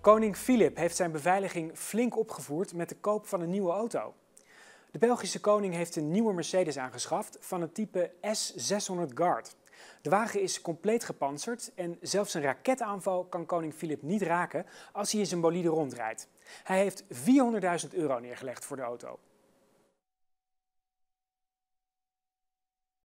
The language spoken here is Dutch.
Koning Filip heeft zijn beveiliging flink opgevoerd met de koop van een nieuwe auto. De Belgische koning heeft een nieuwe Mercedes aangeschaft van het type S600 Guard. De wagen is compleet gepantserd en zelfs een raketaanval kan koning Filip niet raken als hij in zijn bolide rondrijdt. Hij heeft 400.000 euro neergelegd voor de auto.